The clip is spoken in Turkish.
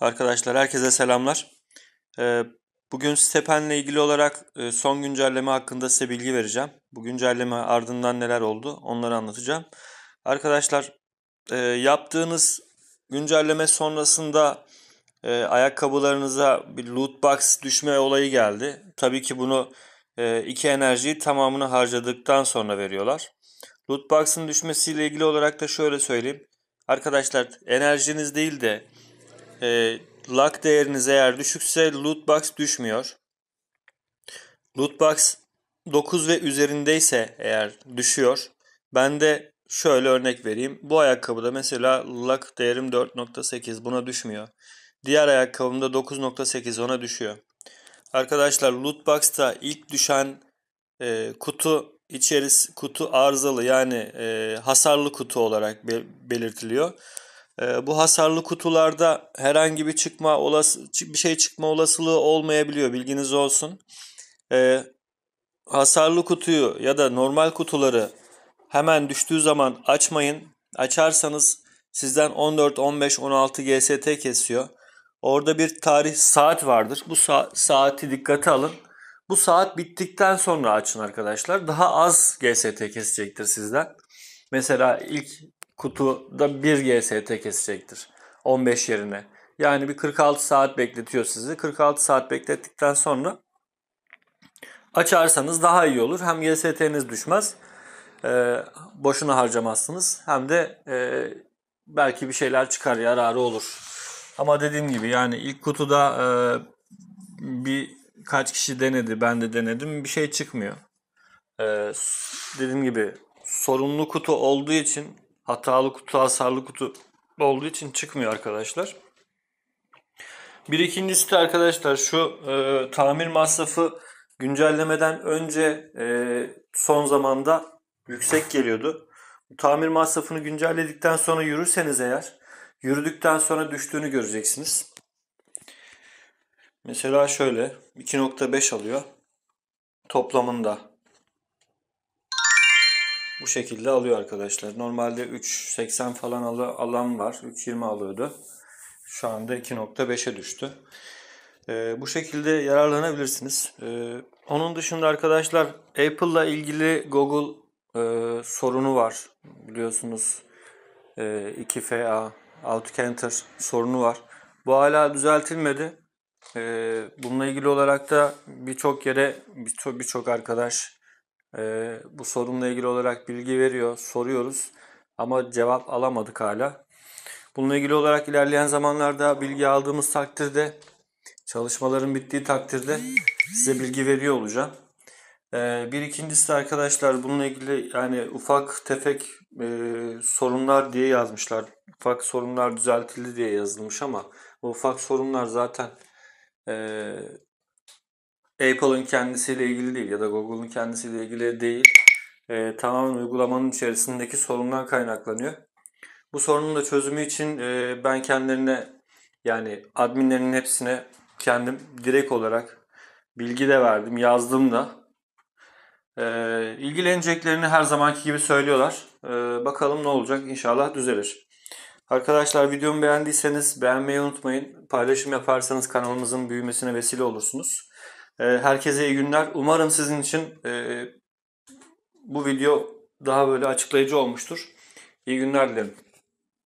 Arkadaşlar herkese selamlar. Ee, bugün Stepen'le ilgili olarak e, son güncelleme hakkında size bilgi vereceğim. Bu güncelleme ardından neler oldu onları anlatacağım. Arkadaşlar e, yaptığınız güncelleme sonrasında e, ayakkabılarınıza bir loot box düşme olayı geldi. Tabii ki bunu iki enerjiyi tamamını harcadıktan sonra veriyorlar. Loot box'ın düşmesiyle ilgili olarak da şöyle söyleyeyim. Arkadaşlar enerjiniz değil de e, ee, luck değeriniz eğer düşükse lootbox düşmüyor. Lootbox 9 ve üzerindeyse eğer düşüyor. Ben de şöyle örnek vereyim. Bu ayakkabıda mesela luck değerim 4.8 buna düşmüyor. Diğer ayakkabımda 9.8 ona düşüyor. Arkadaşlar lootbox'ta ilk düşen e, kutu içeris kutu arızalı yani e, hasarlı kutu olarak be belirtiliyor. Ee, bu hasarlı kutularda herhangi bir çıkma olası bir şey çıkma olasılığı olmayabiliyor bilginiz olsun. E, hasarlı kutuyu ya da normal kutuları hemen düştüğü zaman açmayın. Açarsanız sizden 14, 15, 16 GST kesiyor. Orada bir tarih saat vardır. Bu sa- saati dikkate alın. Bu saat bittikten sonra açın arkadaşlar. Daha az GST kesecektir sizden. Mesela ilk kutuda bir GST kesecektir. 15 yerine. Yani bir 46 saat bekletiyor sizi. 46 saat beklettikten sonra açarsanız daha iyi olur. Hem GST'niz düşmez. E, boşuna harcamazsınız. Hem de e, belki bir şeyler çıkar yararı olur. Ama dediğim gibi yani ilk kutuda e, bir kaç kişi denedi ben de denedim bir şey çıkmıyor. E, dediğim gibi sorunlu kutu olduğu için Hatalı kutu, hasarlı kutu olduğu için çıkmıyor arkadaşlar. Bir ikincisi de arkadaşlar şu e, tamir masrafı güncellemeden önce e, son zamanda yüksek geliyordu. Bu tamir masrafını güncelledikten sonra yürürseniz eğer yürüdükten sonra düştüğünü göreceksiniz. Mesela şöyle 2.5 alıyor toplamında bu şekilde alıyor arkadaşlar. Normalde 3.80 falan alan var. 3.20 alıyordu. Şu anda 2.5'e düştü. E, bu şekilde yararlanabilirsiniz. E, onun dışında arkadaşlar Apple'la ilgili Google e, sorunu var. Biliyorsunuz e, 2FA Authenticator sorunu var. Bu hala düzeltilmedi. E, bununla ilgili olarak da birçok yere birçok bir arkadaş ee, bu sorunla ilgili olarak bilgi veriyor, soruyoruz ama cevap alamadık hala. Bununla ilgili olarak ilerleyen zamanlarda bilgi aldığımız takdirde, çalışmaların bittiği takdirde size bilgi veriyor olacağım. Ee, bir ikincisi arkadaşlar bununla ilgili yani ufak tefek e, sorunlar diye yazmışlar. Ufak sorunlar düzeltildi diye yazılmış ama bu ufak sorunlar zaten e, Apple'ın kendisiyle ilgili değil ya da Google'un kendisiyle ilgili değil. E, tamamen uygulamanın içerisindeki sorundan kaynaklanıyor. Bu sorunun da çözümü için e, ben kendilerine yani adminlerin hepsine kendim direkt olarak bilgi de verdim, yazdım da. E, ilgileneceklerini her zamanki gibi söylüyorlar. E, bakalım ne olacak inşallah düzelir. Arkadaşlar videomu beğendiyseniz beğenmeyi unutmayın. Paylaşım yaparsanız kanalımızın büyümesine vesile olursunuz. Ee, herkese iyi günler. Umarım sizin için e, bu video daha böyle açıklayıcı olmuştur. İyi günler dilerim.